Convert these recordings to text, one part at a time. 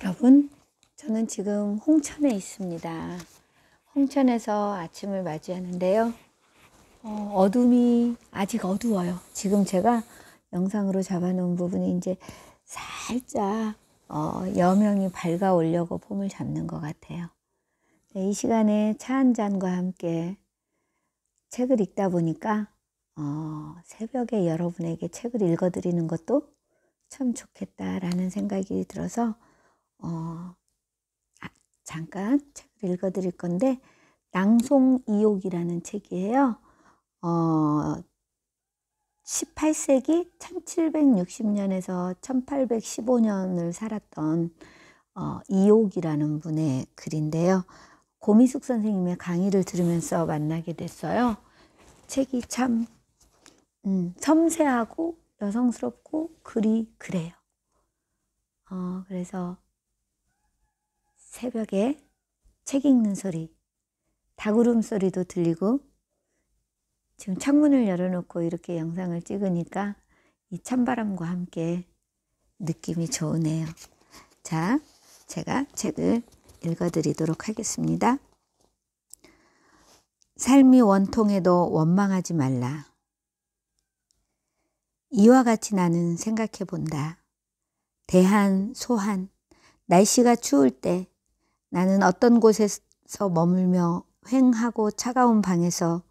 여러분, 저는 지금 홍천에 있습니다. 홍천에서 아침을 맞이하는데요. 어, 어둠이 아직 어두워요. 지금 제가 영상으로 잡아놓은 부분이 이제 살짝 어, 여명이 밝아오려고 폼을 잡는 것 같아요. 네, 이 시간에 차 한 잔과 함께 책을 읽다 보니까 어, 새벽에 여러분에게 책을 읽어드리는 것도 참 좋겠다라는 생각이 들어서 어, 아, 잠깐 책을 읽어드릴 건데 낭송이옥이라는 책이에요. 어, 18세기 1760년에서 1815년을 살았던 어, 이옥이라는 분의 글인데요. 고미숙 선생님의 강의를 들으면서 만나게 됐어요. 책이 참 음, 섬세하고 여성스럽고 글이 그래요. 어, 그래서 새벽에 책 읽는 소리, 닭울음 소리도 들리고 지금 창문을 열어놓고 이렇게 영상을 찍으니까 이 찬바람과 함께 느낌이 좋으네요. 자, 제가 책을 읽어드리도록 하겠습니다. 삶이 원통해도 원망하지 말라. 이와 같이 나는 생각해 본다. 대한, 소한, 날씨가 추울 때 나는 어떤 곳에서 머물며 횡하고 차가운 방에서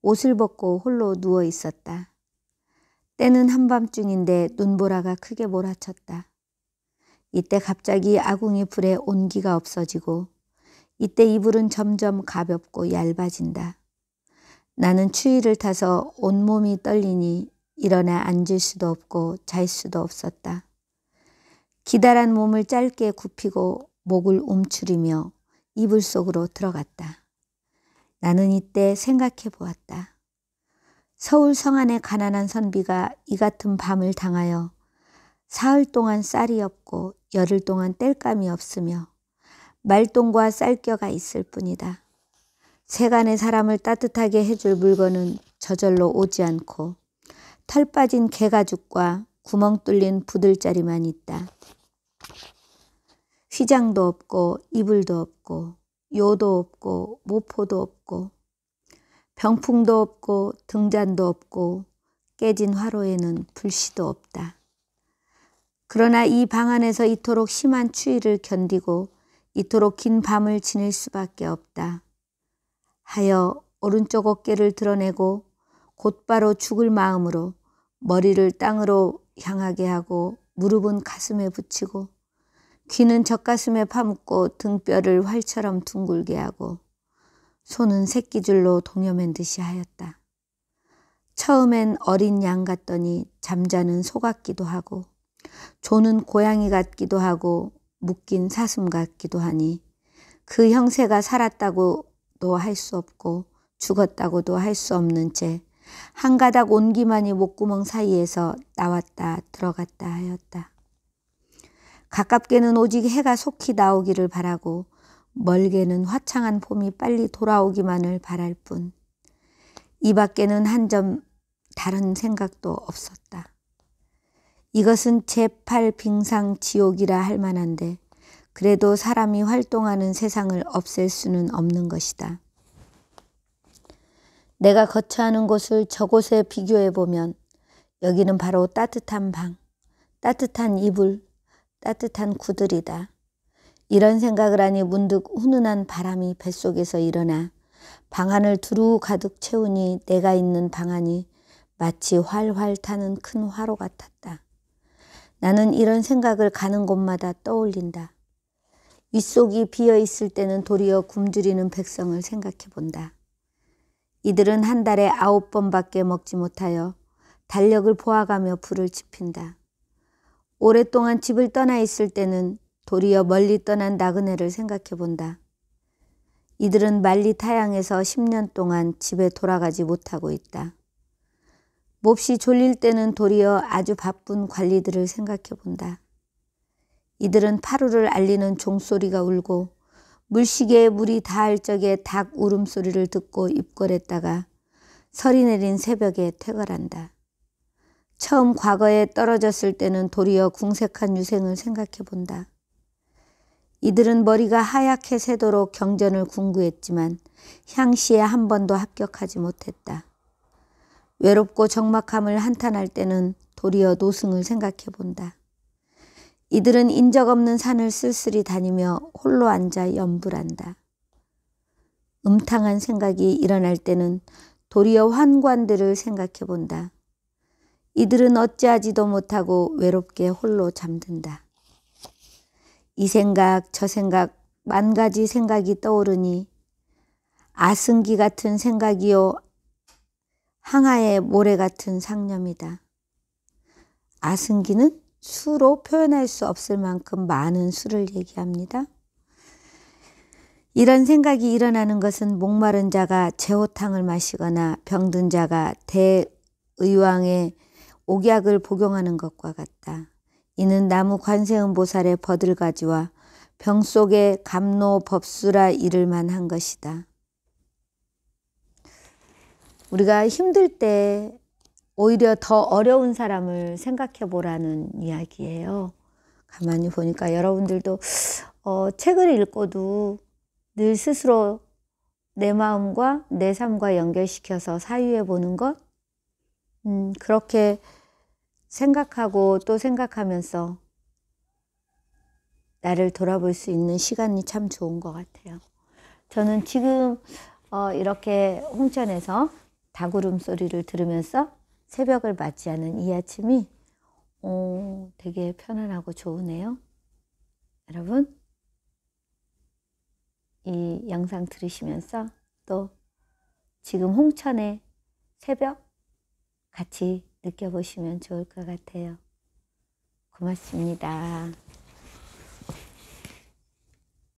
옷을 벗고 홀로 누워 있었다. 때는 한밤중인데 눈보라가 크게 몰아쳤다. 이때 갑자기 아궁이 불에 온기가 없어지고 이때 이불은 점점 가볍고 얇아진다. 나는 추위를 타서 온몸이 떨리니 일어나 앉을 수도 없고 잘 수도 없었다. 기다란 몸을 짧게 굽히고 목을 움츠리며 이불 속으로 들어갔다. 나는 이때 생각해 보았다. 서울 성안의 가난한 선비가 이 같은 밤을 당하여 사흘 동안 쌀이 없고 열흘 동안 땔감이 없으며 말똥과 쌀겨가 있을 뿐이다. 세간의 사람을 따뜻하게 해줄 물건은 저절로 오지 않고 털 빠진 개가죽과 구멍 뚫린 부들자리만 있다. 시장도 없고 이불도 없고 요도 없고 모포도 없고 병풍도 없고 등잔도 없고 깨진 화로에는 불씨도 없다. 그러나 이 방 안에서 이토록 심한 추위를 견디고 이토록 긴 밤을 지낼 수밖에 없다. 하여 오른쪽 어깨를 드러내고 곧바로 죽을 마음으로 머리를 땅으로 향하게 하고 무릎은 가슴에 붙이고 귀는 젖가슴에 파묻고 등뼈를 활처럼 둥글게 하고 손은 새끼줄로 동여맨 듯이 하였다. 처음엔 어린 양 같더니 잠자는 소 같기도 하고 조는 고양이 같기도 하고 묶인 사슴 같기도 하니 그 형세가 살았다고도 할 수 없고 죽었다고도 할 수 없는 채 한 가닥 온기만이 목구멍 사이에서 나왔다 들어갔다 하였다. 가깝게는 오직 해가 속히 나오기를 바라고 멀게는 화창한 봄이 빨리 돌아오기만을 바랄 뿐. 이 밖에는 한 점 다른 생각도 없었다. 이것은 제팔 빙상 지옥이라 할 만한데 그래도 사람이 활동하는 세상을 없앨 수는 없는 것이다. 내가 거처하는 곳을 저곳에 비교해 보면 여기는 바로 따뜻한 방, 따뜻한 이불, 따뜻한 구들이다. 이런 생각을 하니 문득 훈훈한 바람이 뱃속에서 일어나 방안을 두루 가득 채우니 내가 있는 방안이 마치 활활 타는 큰 화로 같았다. 나는 이런 생각을 가는 곳마다 떠올린다. 윗속이 비어 있을 때는 도리어 굶주리는 백성을 생각해 본다. 이들은 한 달에 아홉 번밖에 먹지 못하여 달력을 보아가며 불을 지핀다. 오랫동안 집을 떠나 있을 때는 도리어 멀리 떠난 나그네를 생각해 본다. 이들은 말리 타양에서 10년 동안 집에 돌아가지 못하고 있다. 몹시 졸릴 때는 도리어 아주 바쁜 관리들을 생각해 본다. 이들은 파루를 알리는 종소리가 울고 물시계에 물이 닿을 적에 닭 울음소리를 듣고 입궐했다가 서리 내린 새벽에 퇴거한다. 처음 과거에 떨어졌을 때는 도리어 궁색한 유생을 생각해 본다. 이들은 머리가 하얗게 새도록 경전을 궁구했지만 향시에 한 번도 합격하지 못했다. 외롭고 적막함을 한탄할 때는 도리어 노승을 생각해 본다. 이들은 인적 없는 산을 쓸쓸히 다니며 홀로 앉아 염불한다. 음탕한 생각이 일어날 때는 도리어 환관들을 생각해 본다. 이들은 어찌하지도 못하고 외롭게 홀로 잠든다. 이 생각, 저 생각, 만 가지 생각이 떠오르니 아승기 같은 생각이요. 항아의 모래 같은 상념이다. 아승기는 수로 표현할 수 없을 만큼 많은 수를 얘기합니다. 이런 생각이 일어나는 것은 목마른 자가 제호탕을 마시거나 병든 자가 대의왕의 옥약을 복용하는 것과 같다. 이는 나무 관세음 보살의 버들가지와 병 속에 감로 법수라 이를 만한 것이다. 우리가 힘들 때 오히려 더 어려운 사람을 생각해 보라는 이야기예요. 가만히 보니까 여러분들도 어, 책을 읽고도 늘 스스로 내 마음과 내 삶과 연결시켜서 사유해 보는 것, 음, 그렇게 생각하고 또 생각하면서 나를 돌아볼 수 있는 시간이 참 좋은 것 같아요. 저는 지금 어, 이렇게 홍천에서 다구름 소리를 들으면서 새벽을 맞이하는 이 아침이 오, 되게 편안하고 좋으네요. 여러분, 이 영상 들으시면서 또 지금 홍천의 새벽 같이 느껴보시면 좋을 것 같아요. 고맙습니다.